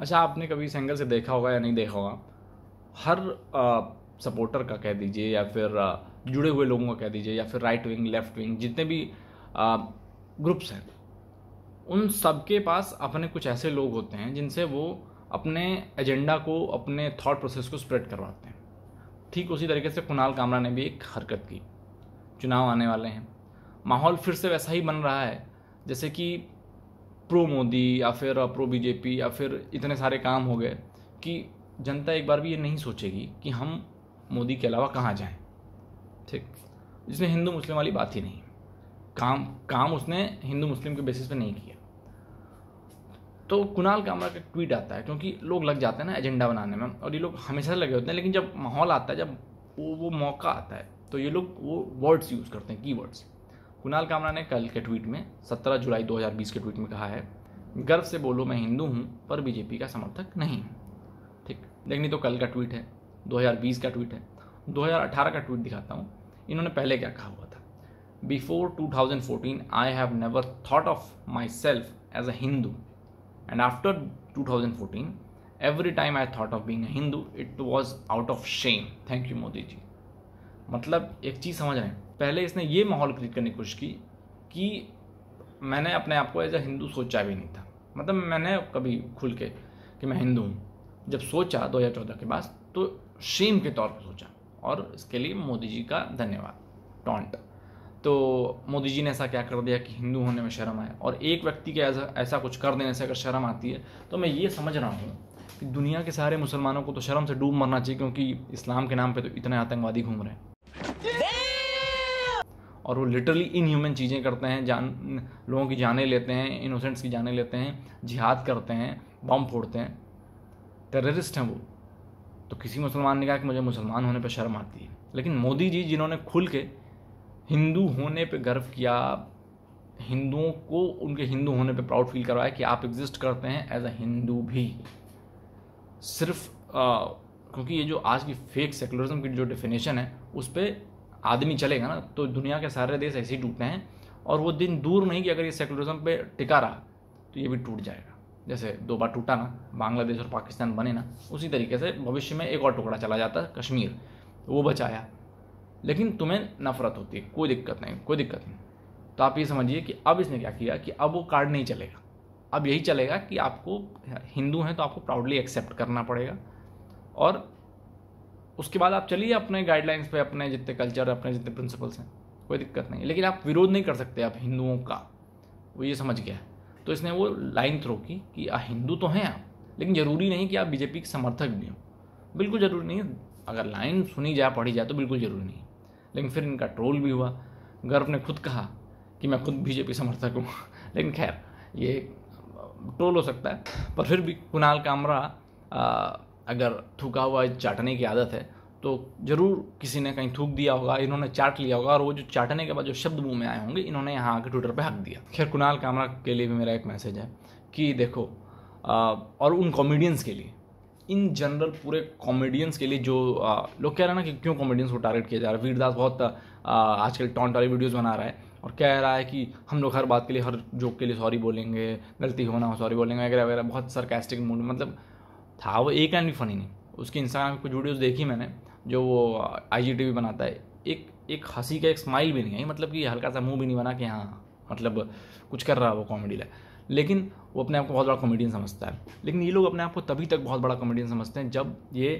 अच्छा आपने कभी इस एंगल से देखा होगा या नहीं देखा होगा हर सपोर्टर का कह दीजिए या फिर आ, जुड़े हुए लोगों का कह दीजिए या फिर राइट विंग लेफ्ट विंग जितने भी ग्रुप्स हैं उन सब के पास अपने कुछ ऐसे लोग होते हैं जिनसे वो अपने एजेंडा को अपने थॉट प्रोसेस को स्प्रेड करवाते हैं ठीक उसी तरीके से कुणाल कामरा ने भी एक हरकत की चुनाव आने वाले हैं माहौल फिर से वैसा ही बन रहा है जैसे कि प्रो मोदी या फिर प्रो बीजेपी या फिर इतने सारे काम हो गए कि जनता एक बार भी ये नहीं सोचेगी कि हम मोदी के अलावा कहाँ जाएं ठीक जिसमें हिंदू मुस्लिम वाली बात ही नहीं काम काम उसने हिंदू मुस्लिम के बेसिस पे नहीं किया तो कुणाल कामरा का ट्वीट आता है क्योंकि लोग लग जाते हैं ना एजेंडा बनाने में और ये लोग हमेशा लगे होते हैं लेकिन जब माहौल आता है जब वो वो मौका आता है तो ये लोग वो वर्ड्स यूज़ करते हैं की वर्ड्स कुणाल कामरा ने कल के ट्वीट में 17 जुलाई 2020 के ट्वीट में कहा है गर्व से बोलो मैं हिंदू हूँ पर बीजेपी का समर्थक नहीं ठीक देखनी तो कल का ट्वीट है 2020 का ट्वीट है 2018 का ट्वीट दिखाता हूँ इन्होंने पहले क्या कहा हुआ था before 2014 I have never thought of myself as a Hindu and after 2014 every time I thought of being Hindu it was out of shame thank you Modi ji मतलब एक चीज़ समझ रहे हैं पहले इसने ये माहौल क्रिएट करने की कोशिश की कि मैंने अपने आप को एज अ हिंदू सोचा भी नहीं था मतलब मैंने कभी खुल के कि मैं हिंदू हूँ जब सोचा दो हज़ार चौदह के बाद तो शेम के तौर पर सोचा और इसके लिए मोदी जी का धन्यवाद टॉन्ट तो मोदी जी ने ऐसा क्या कर दिया कि हिंदू होने में शर्म आया और एक व्यक्ति के ऐसा ऐसा कुछ कर देने से अगर शर्म आती है तो मैं ये समझ रहा हूँ कि दुनिया के सारे मुसलमानों को तो शर्म से डूब मरना चाहिए क्योंकि इस्लाम के नाम पे तो इतने आतंकवादी घूम रहे हैं और वो लिटरली इनह्यूमन चीज़ें करते हैं जान लोगों की जानें लेते हैं इनोसेंट्स की जानें लेते हैं जिहाद करते हैं बम फोड़ते हैं टेररिस्ट हैं वो तो किसी मुसलमान ने कहा कि मुझे मुसलमान होने पर शर्म आती है लेकिन मोदी जी जिन्होंने खुल के हिंदू होने पर गर्व किया हिंदुओं को उनके हिंदू होने पर प्राउड फील करवाया कि आप एग्जिस्ट करते हैं एज अ हिंदू भी सिर्फ आ, क्योंकि ये जो आज की फेक सेकुलरिज्म की जो डेफिनेशन है उस पर आदमी चलेगा ना तो दुनिया के सारे देश ऐसे ही टूटते हैं और वो दिन दूर नहीं कि अगर ये सेकुलरिज्म पे टिका रहा तो ये भी टूट जाएगा जैसे दो बार टूटा ना बांग्लादेश और पाकिस्तान बने ना उसी तरीके से भविष्य में एक और टुकड़ा चला जाता है कश्मीर तो वो बचाया लेकिन तुम्हें नफरत होती है कोई दिक्कत नहीं कोई दिक्कत नहीं तो आप ये समझिए कि अब इसने क्या किया कि अब वो कार्ड नहीं चलेगा अब यही चलेगा कि आपको हिंदू हैं तो आपको प्राउडली एक्सेप्ट करना पड़ेगा और उसके बाद आप चलिए अपने गाइडलाइंस पे अपने जितने कल्चर अपने जितने प्रिंसिपल्स हैं कोई दिक्कत नहीं लेकिन आप विरोध नहीं कर सकते आप हिंदुओं का वो ये समझ गया तो इसने वो लाइन थ्रो की कि आ, हिंदू तो हैं आप लेकिन ज़रूरी नहीं कि आप बीजेपी के समर्थक भी हों बिल्कुल ज़रूरी नहीं अगर लाइन सुनी जाए पढ़ी जाए तो बिल्कुल ज़रूरी नहीं लेकिन फिर इनका ट्रोल भी हुआ गर्व ने खुद कहा कि मैं खुद बीजेपी समर्थक हूँ लेकिन खैर ये ट्रोल हो सकता है पर फिर भी कुणाल कामरा अगर थूका हुआ चाटने की आदत है तो ज़रूर किसी ने कहीं थूक दिया होगा इन्होंने चाट लिया होगा और वो जो चाटने के बाद जो शब्द मुंह में आए होंगे इन्होंने यहाँ आके ट्विटर पे हक हम्म। दिया खैर कुणाल कामरा के लिए भी मेरा एक मैसेज है कि देखो आ, और उन कॉमेडियंस के लिए इन जनरल पूरे कॉमेडियंस के लिए जो लोग कह रहे हैं ना कि क्यों कॉमेडियंस को टारगेट किया जा रहा है वीरदास बहुत आजकल टॉन्ट वाली वीडियोज़ बना रहा है और कह रहा है कि हम लोग हर बात के लिए हर जोक के लिए सॉरी बोलेंगे गलती होना हो सॉरी बोलेंगे वगैरह वगैरह बहुत सरकास्टिक मूड मतलब था वो एक एंड भी फ़नी नहीं उसकी इंस्टाग्राम की कुछ वीडियोस देखी मैंने जो वो आई uh, बनाता है एक एक हंसी का एक स्माइल भी नहीं आई मतलब कि हल्का सा मुंह भी नहीं बना कि हाँ मतलब कुछ कर रहा है वो कॉमेडी ला लेकिन वो अपने आप को बहुत बड़ा कॉमेडियन समझता है लेकिन ये लोग अपने आप को तभी तक बहुत बड़ा कॉमेडियन समझते हैं जब ये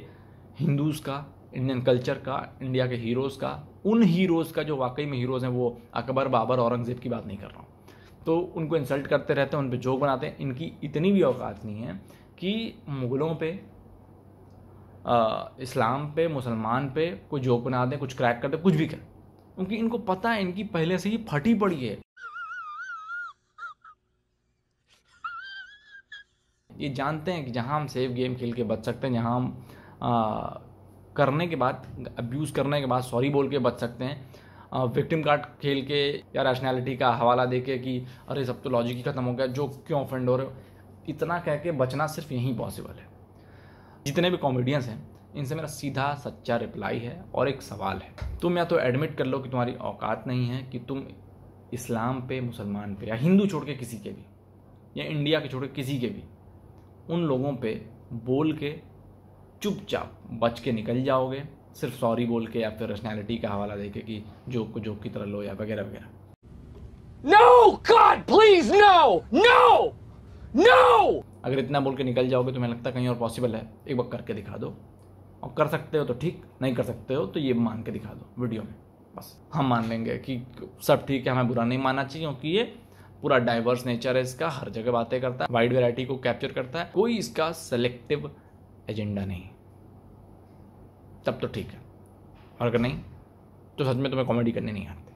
हिंदूज़ का इंडियन कल्चर का इंडिया के हीरोज़ का उन हीरोज़ का जो वाकई में हीरोज़ हैं वो अकबर बाबर औरंगज़ेब की बात नहीं कर रहा हूँ तो उनको इंसल्ट करते रहते हैं उन पर जोक बनाते हैं इनकी इतनी भी औकात नहीं है कि मुग़लों पे आ, इस्लाम पे मुसलमान पे कुछ जोक बना दें कुछ क्रैक कर दें कुछ भी कर क्योंकि इनको पता है इनकी पहले से ही फटी पड़ी है ये जानते हैं कि जहाँ हम सेफ गेम खेल के बच सकते हैं जहाँ हम आ, करने के बाद अब्यूज़ करने के बाद सॉरी बोल के बच सकते हैं विक्टिम कार्ड खेल के या रैशनैलिटी का हवाला दे के कि अरे सब तो लॉजिक ही ख़त्म हो गया जो क्यों ऑफेंड हो रहे हो इतना कह के बचना सिर्फ यहीं पॉसिबल है जितने भी कॉमेडियंस हैं इनसे मेरा सीधा सच्चा रिप्लाई है और एक सवाल है तुम या तो एडमिट कर लो कि तुम्हारी औकात नहीं है कि तुम इस्लाम पे मुसलमान पे या हिंदू छोड़ के किसी के भी या इंडिया के छोड़ के किसी के भी उन लोगों पे बोल के चुपचाप बच के निकल जाओगे सिर्फ सॉरी बोल के या फिर रशनैलिटी का हवाला देके कि जोक को जोक की तरह लो या वगैरह वगैरह no God please no no no अगर इतना बोल के निकल जाओगे तो मैं लगता कहीं और पॉसिबल है एक बार करके दिखा दो और कर सकते हो तो ठीक नहीं कर सकते हो तो ये मान के दिखा दो वीडियो में बस हम मान लेंगे कि सब ठीक है हमें बुरा नहीं मानना चाहिए क्योंकि ये पूरा डाइवर्स नेचर है इसका हर जगह बातें करता है वाइड वेराइटी को कैप्चर करता है कोई इसका सेलेक्टिव एजेंडा नहीं तब तो ठीक है और अगर नहीं तो सच में तुम्हें कॉमेडी करने नहीं आती